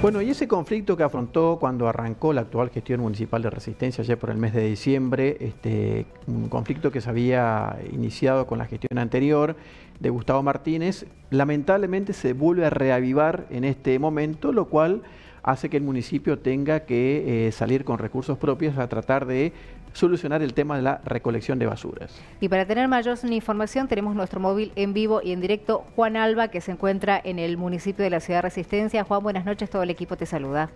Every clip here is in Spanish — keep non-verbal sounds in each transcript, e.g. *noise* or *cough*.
Bueno, y ese conflicto que afrontó cuando arrancó la actual gestión municipal de resistencia, ayer por el mes de diciembre, este, un conflicto que se había iniciado con la gestión anterior de Gustavo Martínez, lamentablemente se vuelve a reavivar en este momento, lo cual hace que el municipio tenga que eh, salir con recursos propios a tratar de solucionar el tema de la recolección de basuras. Y para tener mayor información tenemos nuestro móvil en vivo y en directo, Juan Alba, que se encuentra en el municipio de la ciudad de Resistencia. Juan, buenas noches, todo el equipo te saluda.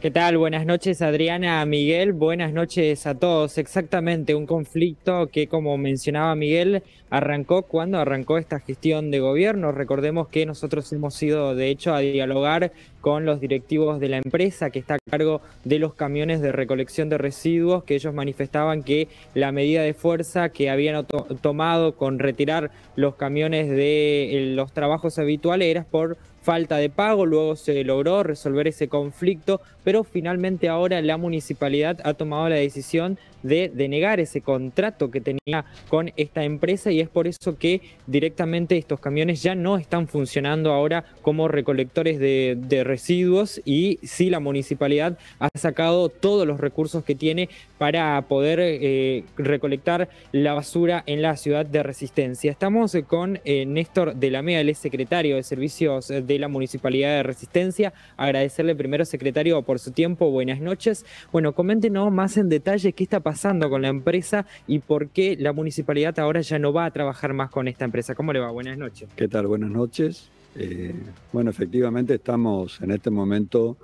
¿Qué tal? Buenas noches Adriana, Miguel, buenas noches a todos. Exactamente, un conflicto que como mencionaba Miguel, arrancó cuando arrancó esta gestión de gobierno. Recordemos que nosotros hemos ido de hecho a dialogar con los directivos de la empresa que está a cargo de los camiones de recolección de residuos, que ellos manifestaban que la medida de fuerza que habían tomado con retirar los camiones de eh, los trabajos habituales era por falta de pago, luego se logró resolver ese conflicto, pero finalmente ahora la municipalidad ha tomado la decisión de denegar ese contrato que tenía con esta empresa y es por eso que directamente estos camiones ya no están funcionando ahora como recolectores de, residuos y sí la municipalidad ha sacado todos los recursos que tiene para poder eh, recolectar la basura en la ciudad de Resistencia. Estamos eh, con eh, Néstor de la MEA, el secretario de Servicios de la Municipalidad de Resistencia. Agradecerle primero, secretario, por su tiempo. Buenas noches. Bueno, coméntenos más en detalle qué está pasando pasando con la empresa y por qué la municipalidad ahora ya no va a trabajar más con esta empresa. ¿Cómo le va? Buenas noches. ¿Qué tal? Buenas noches. Eh, bueno, efectivamente estamos en este momento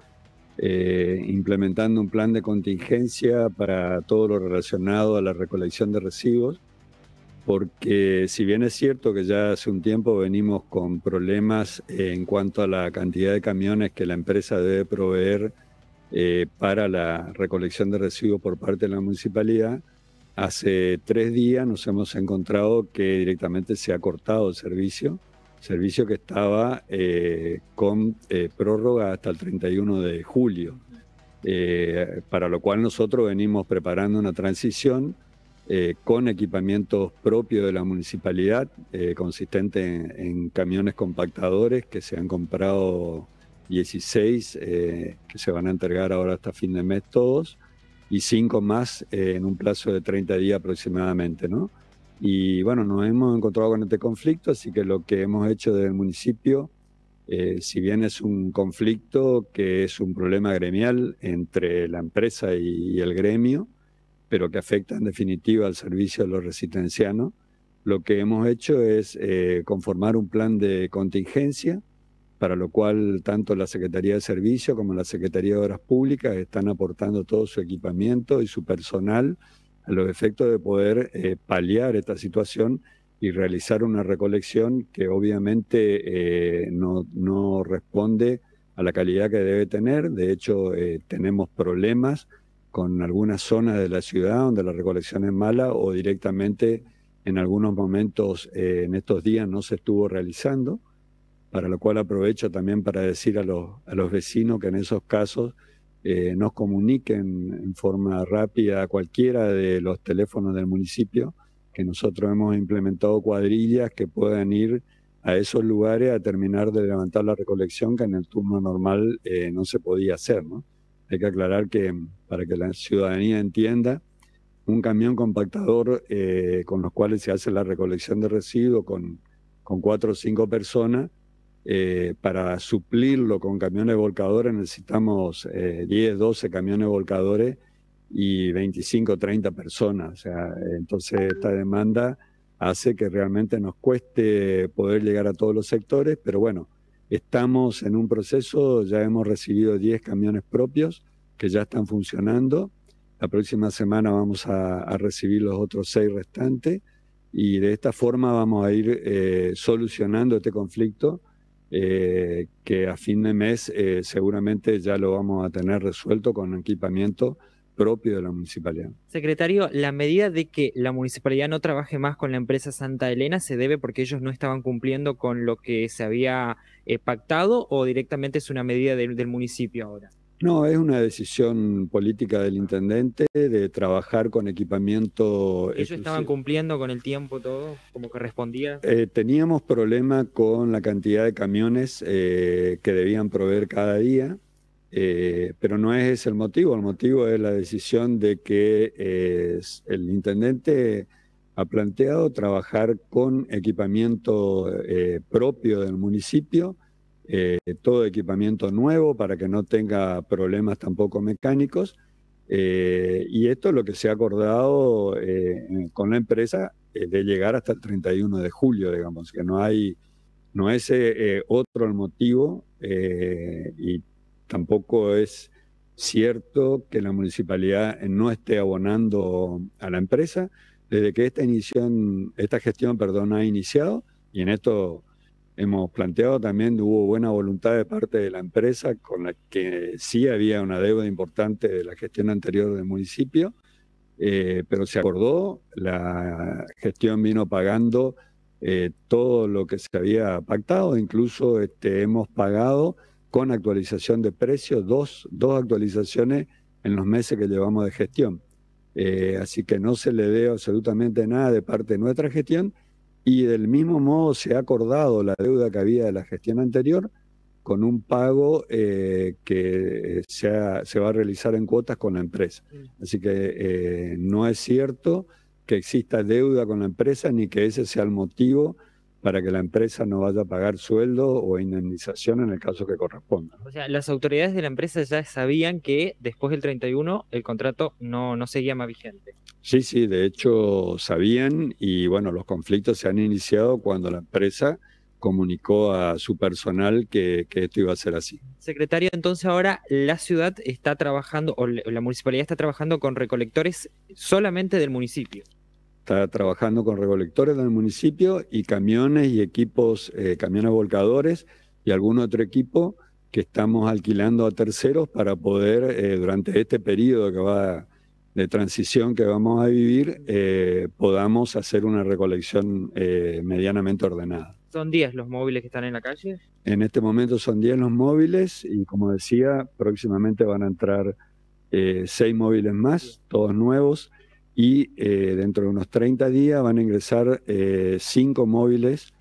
eh, implementando un plan de contingencia para todo lo relacionado a la recolección de residuos, porque si bien es cierto que ya hace un tiempo venimos con problemas en cuanto a la cantidad de camiones que la empresa debe proveer, eh, para la recolección de residuos por parte de la municipalidad. Hace tres días nos hemos encontrado que directamente se ha cortado el servicio, servicio que estaba eh, con eh, prórroga hasta el 31 de julio, para lo cual nosotros venimos preparando una transición con equipamientos propios de la municipalidad, consistente en camiones compactadores que se han comprado 16 eh, que se van a entregar ahora hasta fin de mes todos y 5 más eh, en un plazo de 30 días aproximadamente, ¿no? Y bueno, nos hemos encontrado con este conflicto, así que lo que hemos hecho desde el municipio, eh, si bien es un conflicto que es un problema gremial entre la empresa y, y el gremio, pero que afecta en definitiva al servicio de los resistencianos, lo que hemos hecho es conformar un plan de contingencia, para lo cual tanto la Secretaría de Servicio como la Secretaría de Obras Públicas están aportando todo su equipamiento y su personal a los efectos de poder eh, paliar esta situación y realizar una recolección que obviamente eh, no, responde a la calidad que debe tener. De hecho, eh, tenemos problemas con algunas zonas de la ciudad donde la recolección es mala o directamente en algunos momentos en estos días no se estuvo realizando para lo cual aprovecho también para decir a los, vecinos que en esos casos eh, nos comuniquen en forma rápida a cualquiera de los teléfonos del municipio, que nosotros hemos implementado cuadrillas que puedan ir a esos lugares a terminar de levantar la recolección que en el turno normal eh, no se podía hacer. Hay que aclarar que para que la ciudadanía entienda, un camión compactador eh, con los cuales se hace la recolección de residuos con, con cuatro o cinco personas, eh, para suplirlo con camiones volcadores necesitamos 10, eh, 12 camiones volcadores y 25, 30 personas. entonces esta demanda hace que realmente nos cueste poder llegar a todos los sectores, pero bueno, estamos en un proceso, ya hemos recibido 10 camiones propios que ya están funcionando. La próxima semana vamos a, recibir los otros 6 restantes y de esta forma vamos a ir eh, solucionando este conflicto eh, que a fin de mes eh, seguramente ya lo vamos a tener resuelto con equipamiento propio de la municipalidad. Secretario, la medida de que la municipalidad no trabaje más con la empresa Santa Elena se debe porque ellos no estaban cumpliendo con lo que se había eh, pactado o directamente es una medida del municipio ahora. No, es una decisión política del intendente de trabajar con equipamiento. Eso estaban cumpliendo con el tiempo todo, como correspondía? Eh, teníamos problema con la cantidad de camiones eh, que debían proveer cada día, eh, pero no es ese el motivo. El motivo es la decisión de que eh, el intendente ha planteado trabajar con equipamiento propio del municipio eh, todo equipamiento nuevo para que no tenga problemas tampoco mecánicos. Eh, y esto es lo que se ha acordado eh, con la empresa de llegar hasta el 31 de julio, digamos, que no hay, no es otro el motivo y tampoco es cierto que la municipalidad no esté abonando a la empresa desde que esta, esta gestión perdón, ha iniciado y en esto hemos planteado también hubo buena voluntad de parte de la empresa con la que sí había una deuda importante de la gestión anterior del municipio, eh, pero se acordó, la gestión vino pagando eh, todo lo que se había pactado, incluso este, hemos pagado con actualización de precios dos, dos actualizaciones en los meses que llevamos de gestión. Eh, así que no se le dé absolutamente nada de parte de nuestra gestión y del mismo modo se ha acordado la deuda que había de la gestión anterior con un pago eh, que eh, se, va a realizar en cuotas con la empresa. Así que eh, no es cierto que exista deuda con la empresa ni que ese sea el motivo para que la empresa no vaya a pagar sueldo o indemnización en el caso que corresponda. O sea, las autoridades de la empresa ya sabían que después del 31 el contrato no, no seguía más vigente. Sí, sí, de hecho sabían y bueno, los conflictos se han iniciado cuando la empresa comunicó a su personal que, que, esto iba a ser así. Secretario, entonces ahora la ciudad está trabajando, o la municipalidad está trabajando con recolectores solamente del municipio está trabajando con recolectores del municipio y camiones y equipos, eh, camiones volcadores y algún otro equipo que estamos alquilando a terceros para poder, eh, durante este periodo que va de transición que vamos a vivir, eh, podamos hacer una recolección medianamente ordenada. ¿Son 10 los móviles que están en la calle? En este momento son 10 los móviles y como decía, próximamente van a entrar 6 móviles más, todos nuevos y eh, dentro de unos 30 días van a ingresar eh, cinco móviles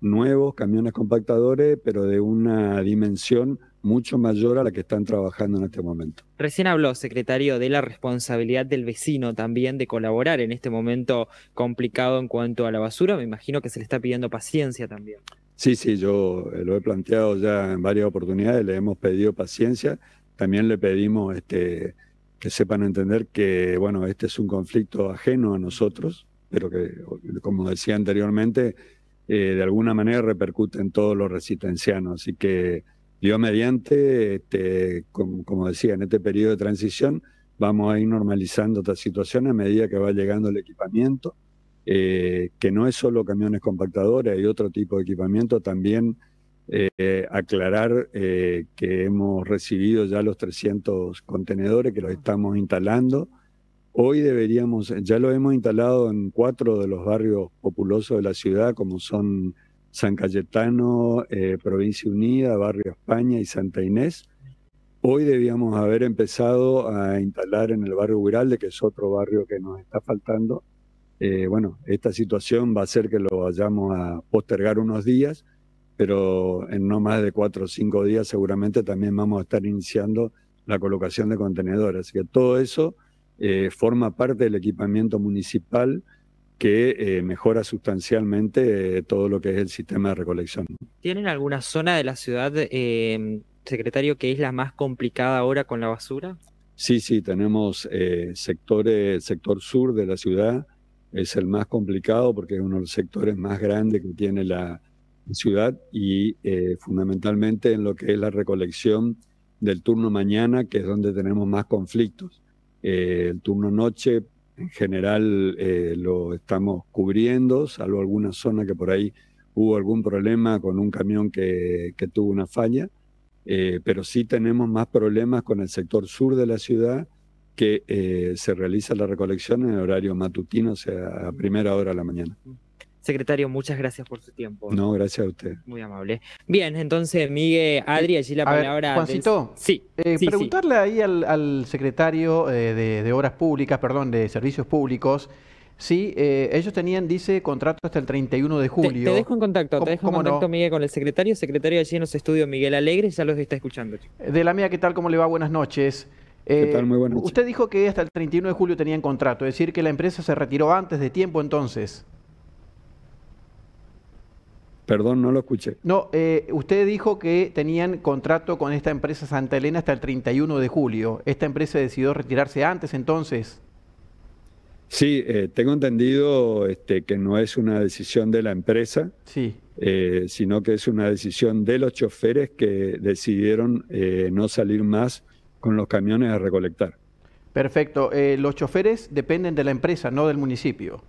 nuevos, camiones compactadores, pero de una dimensión mucho mayor a la que están trabajando en este momento. Recién habló, secretario, de la responsabilidad del vecino también de colaborar en este momento complicado en cuanto a la basura. Me imagino que se le está pidiendo paciencia también. Sí, sí, yo eh, lo he planteado ya en varias oportunidades, le hemos pedido paciencia, también le pedimos este, que sepan entender que, bueno, este es un conflicto ajeno a nosotros, pero que, como decía anteriormente, eh, de alguna manera repercute en todos los resistencianos. Así que, yo mediante, este, como, decía, en este periodo de transición, vamos a ir normalizando esta situación a medida que va llegando el equipamiento, eh, que no es solo camiones compactadores, hay otro tipo de equipamiento también eh, aclarar eh, que hemos recibido ya los 300 contenedores que los estamos instalando. Hoy deberíamos, ya lo hemos instalado en cuatro de los barrios populosos de la ciudad, como son San Cayetano, eh, Provincia Unida, Barrio España y Santa Inés. Hoy debíamos haber empezado a instalar en el barrio de que es otro barrio que nos está faltando. bueno, esta situación va a ser que lo vayamos a postergar unos días, pero en no más de cuatro o cinco días seguramente también vamos a estar iniciando la colocación de contenedores. Así que todo eso eh, forma parte del equipamiento municipal que eh, mejora sustancialmente eh, todo lo que es el sistema de recolección. ¿Tienen alguna zona de la ciudad, em, secretario, que es la más complicada ahora con la basura? Sí, sí, tenemos sectores, el sector sur de la ciudad, es el más complicado porque es uno de los sectores más grandes que tiene la, ciudad y eh, fundamentalmente en lo que es la recolección del turno mañana, que es donde tenemos más conflictos. Eh, el turno noche en general eh, lo estamos cubriendo, salvo alguna zona que por ahí hubo algún problema con un camión que, que tuvo una falla, pero sí tenemos más problemas con el sector sur de la ciudad que se realiza la recolección en horario matutino, o sea, a primera hora de la mañana. Secretario, muchas gracias por su tiempo. No, gracias a usted. Muy amable. Bien, entonces, Miguel, Adri, allí la palabra. Juancito, eh, sí, preguntarle ahí al, secretario eh, de, Obras Públicas, perdón, de Servicios Públicos, si eh, ellos tenían, dice, contrato hasta el 31 de julio. Te, dejo en contacto, te dejo en contacto, Miguel, con el secretario. Secretario de en los estudios, Miguel Alegre, ya los está escuchando. De la mía, ¿qué tal? ¿Cómo le va? Buenas noches. ¿Qué tal? Muy buenas noches. Usted dijo que hasta el 31 de julio tenían contrato, es decir, que la empresa se retiró antes de tiempo entonces. Perdón, no lo escuché. No, eh, usted dijo que tenían contrato con esta empresa Santa Elena hasta el 31 de julio. ¿Esta empresa decidió retirarse antes entonces? Sí, eh, tengo entendido este, que no es una decisión de la empresa, sí. Eh, sino que es una decisión de los choferes que decidieron no salir más con los camiones a recolectar. Perfecto. los choferes dependen de la empresa, no del municipio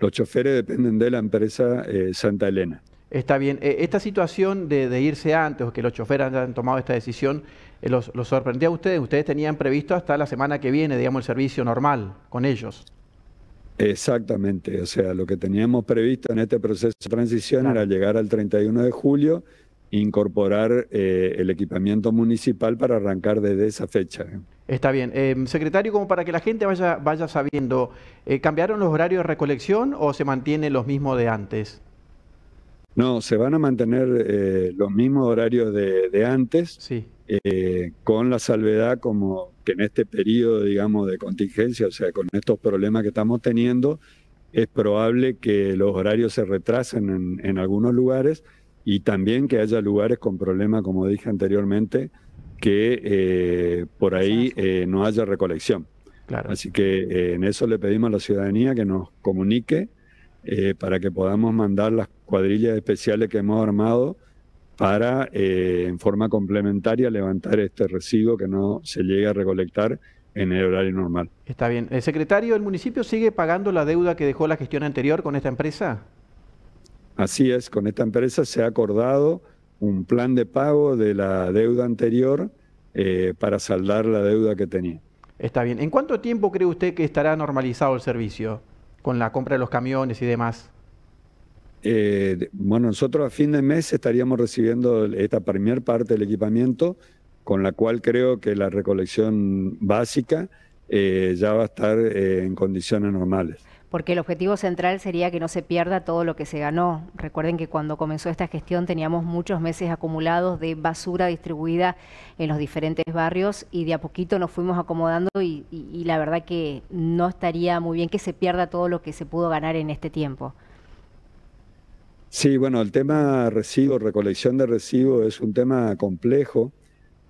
los choferes dependen de la empresa eh, Santa Elena. Está bien. Eh, esta situación de, irse antes o que los choferes hayan tomado esta decisión, eh, los, sorprendió a ustedes? ¿Ustedes tenían previsto hasta la semana que viene, digamos, el servicio normal con ellos? Exactamente. O sea, lo que teníamos previsto en este proceso de transición era llegar al 31 de julio incorporar el equipamiento municipal para arrancar desde esa fecha. Está bien. Eh, secretario, como para que la gente vaya, vaya sabiendo, eh, ¿cambiaron los horarios de recolección o se mantienen los mismos de antes? No, se van a mantener eh, los mismos horarios de, de antes, sí. con la salvedad como que en este periodo, digamos, de contingencia, o sea, con estos problemas que estamos teniendo, es probable que los horarios se retrasen en, en algunos lugares y también que haya lugares con problemas, como dije anteriormente, que eh, por ahí eh, no haya recolección. Así que eh, en eso le pedimos a la ciudadanía que nos comunique para que podamos mandar las cuadrillas especiales que hemos armado para, en forma complementaria, levantar este residuo que no se llegue a recolectar en el horario normal. Está bien. ¿El secretario del municipio sigue pagando la deuda que dejó la gestión anterior con esta empresa? Así es, con esta empresa se ha acordado un plan de pago de la deuda anterior eh, para saldar la deuda que tenía. Está bien. ¿En cuánto tiempo cree usted que estará normalizado el servicio con la compra de los camiones y demás? Eh, bueno, nosotros a fin de mes estaríamos recibiendo esta primer parte del equipamiento, con la cual creo que la recolección básica eh, ya va a estar en condiciones normales porque el objetivo central sería que no se pierda todo lo que se ganó. Recuerden que cuando comenzó esta gestión teníamos muchos meses acumulados de basura distribuida en los diferentes barrios y de a poquito nos fuimos acomodando y, la verdad que no estaría muy bien que se pierda todo lo que se pudo ganar en este tiempo. Sí, bueno, el tema residuos, recolección de residuos es un tema complejo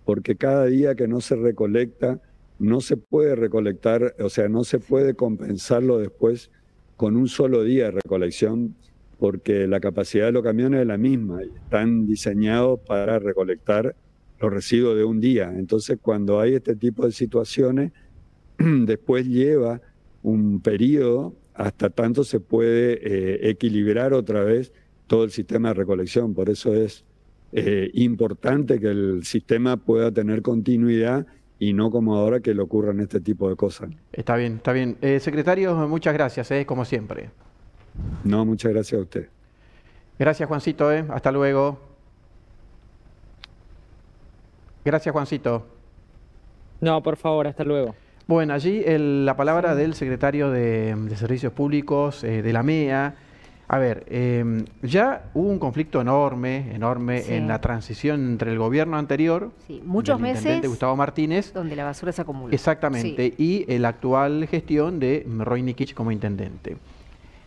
porque cada día que no se recolecta no se puede recolectar, o sea, no se puede compensarlo después con un solo día de recolección, porque la capacidad de los camiones es la misma, y están diseñados para recolectar los residuos de un día. Entonces, cuando hay este tipo de situaciones, *clears throat* después lleva un periodo hasta tanto se puede eh, equilibrar otra vez todo el sistema de recolección. Por eso es eh, importante que el sistema pueda tener continuidad y no como ahora que le ocurran este tipo de cosas. Está bien, está bien. Eh, secretario, muchas gracias, eh, como siempre. No, muchas gracias a usted. Gracias, Juancito. Eh. Hasta luego. Gracias, Juancito. No, por favor, hasta luego. Bueno, allí la palabra del secretario de, de Servicios Públicos de la MEA. A ver, em, ya hubo un conflicto enorme, enorme en la transición entre el gobierno anterior, sí. muchos meses, intendente Gustavo Martínez, donde la basura se acumula, exactamente, y la actual gestión de Roy Nikich como intendente.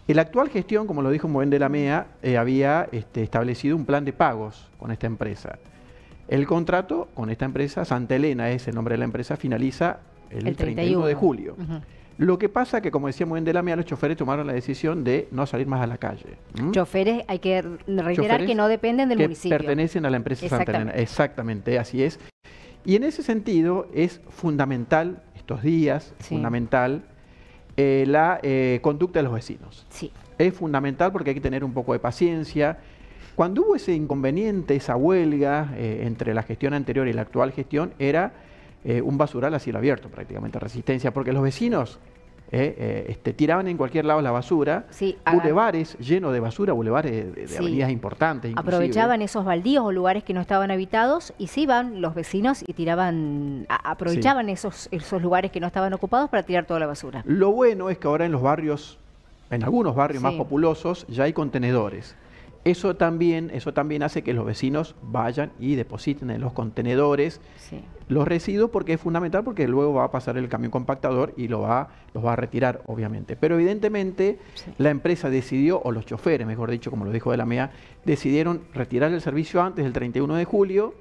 La actual gestión, como lo dijo Moen de la MEA, eh, había este, establecido un plan de pagos con esta empresa. El contrato con esta empresa, Santa Elena es el nombre de la empresa, finaliza el, 31. de julio. Lo que pasa que, como decíamos en Delamia, los choferes tomaron la decisión de no salir más a la calle. Choferes, hay que reiterar que no dependen del que municipio. pertenecen a la empresa Exactamente. Exactamente, así es. Y en ese sentido es fundamental, estos días, fundamental, eh, la eh, conducta de los vecinos. Sí. Es fundamental porque hay que tener un poco de paciencia. Cuando hubo ese inconveniente, esa huelga eh, entre la gestión anterior y la actual gestión, era eh, un basural a cielo abierto, prácticamente resistencia, porque los vecinos eh, eh, este, tiraban en cualquier lado la basura, bulevares llenos de basura, bulevares de, avenidas importantes. Aprovechaban esos baldíos o lugares que no estaban habitados y se iban los vecinos y tiraban, aprovechaban esos, esos lugares que no estaban ocupados para tirar toda la basura. Lo bueno es que ahora en los barrios, en algunos barrios más populosos, ya hay contenedores eso también, eso también hace que los vecinos vayan y depositen en los contenedores los residuos porque es fundamental porque luego va a pasar el camión compactador y lo va, los va a retirar, obviamente. Pero evidentemente la empresa decidió, o los choferes, mejor dicho, como lo dijo de la MEA, decidieron retirar el servicio antes del 31 de julio.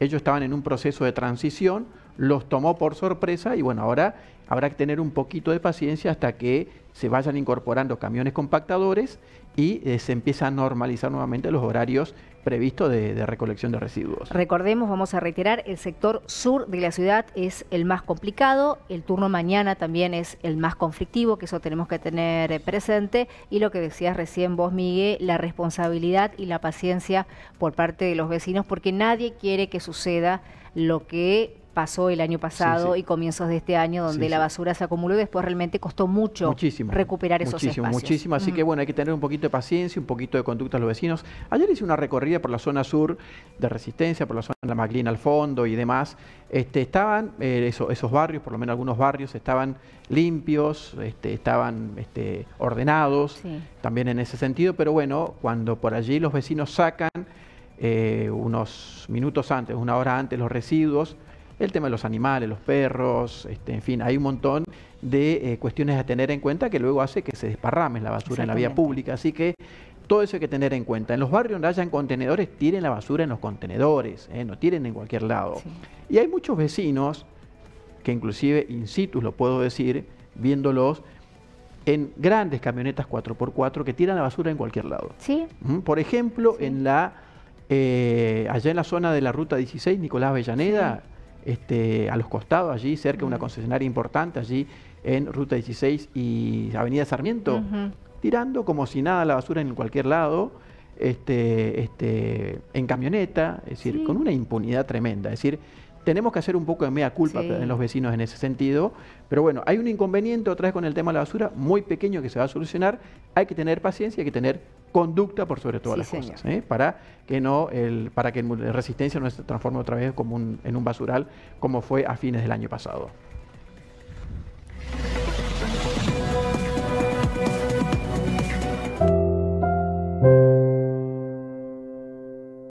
Ellos estaban en un proceso de transición los tomó por sorpresa y bueno, ahora habrá que tener un poquito de paciencia hasta que se vayan incorporando camiones compactadores y eh, se empieza a normalizar nuevamente los horarios previstos de, de, recolección de residuos. Recordemos, vamos a reiterar, el sector sur de la ciudad es el más complicado, el turno mañana también es el más conflictivo, que eso tenemos que tener eh, presente, y lo que decías recién vos, Miguel, la responsabilidad y la paciencia por parte de los vecinos, porque nadie quiere que suceda lo que pasó el año pasado y comienzos de este año, donde la basura se acumuló y después realmente costó mucho recuperar esos muchísimo, espacios. Muchísimo, así que bueno, hay que tener un poquito de paciencia, un poquito de conducta a los vecinos. Ayer hice una recorrida por la zona sur de Resistencia, por la zona de la Maglina al fondo y demás. Este, estaban eh, esos barrios, por lo menos algunos barrios, estaban limpios, este, estaban este, ordenados también en ese sentido, pero bueno, cuando por allí los vecinos sacan eh, unos minutos antes, una hora antes los residuos, el tema de los animales, los perros, este, en fin, hay un montón de eh, cuestiones a tener en cuenta que luego hace que se desparrame la basura en la vía pública. Así que todo eso hay que tener en cuenta. En los barrios donde hayan contenedores, tiren la basura en los contenedores, eh, no tiren en cualquier lado. Y hay muchos vecinos que inclusive in situ, lo puedo decir, viéndolos, en grandes camionetas 4x4 que tiran la basura en cualquier lado. Sí. ¿Mm? Por ejemplo, en la eh, allá en la zona de la ruta 16, Nicolás Avellaneda, este, a los costados allí, cerca de una concesionaria importante allí en Ruta 16 y Avenida Sarmiento, tirando como si nada la basura en cualquier lado, este, este, en camioneta, es decir, con una impunidad tremenda. Es decir, tenemos que hacer un poco de mea culpa en los vecinos en ese sentido. Pero bueno, hay un inconveniente otra vez con el tema de la basura, muy pequeño que se va a solucionar. Hay que tener paciencia, hay que tener conducta por sobre todas las cosas, ¿eh? para que no el, para que resistencia no se transforme otra vez como en un basural como fue a fines del año pasado.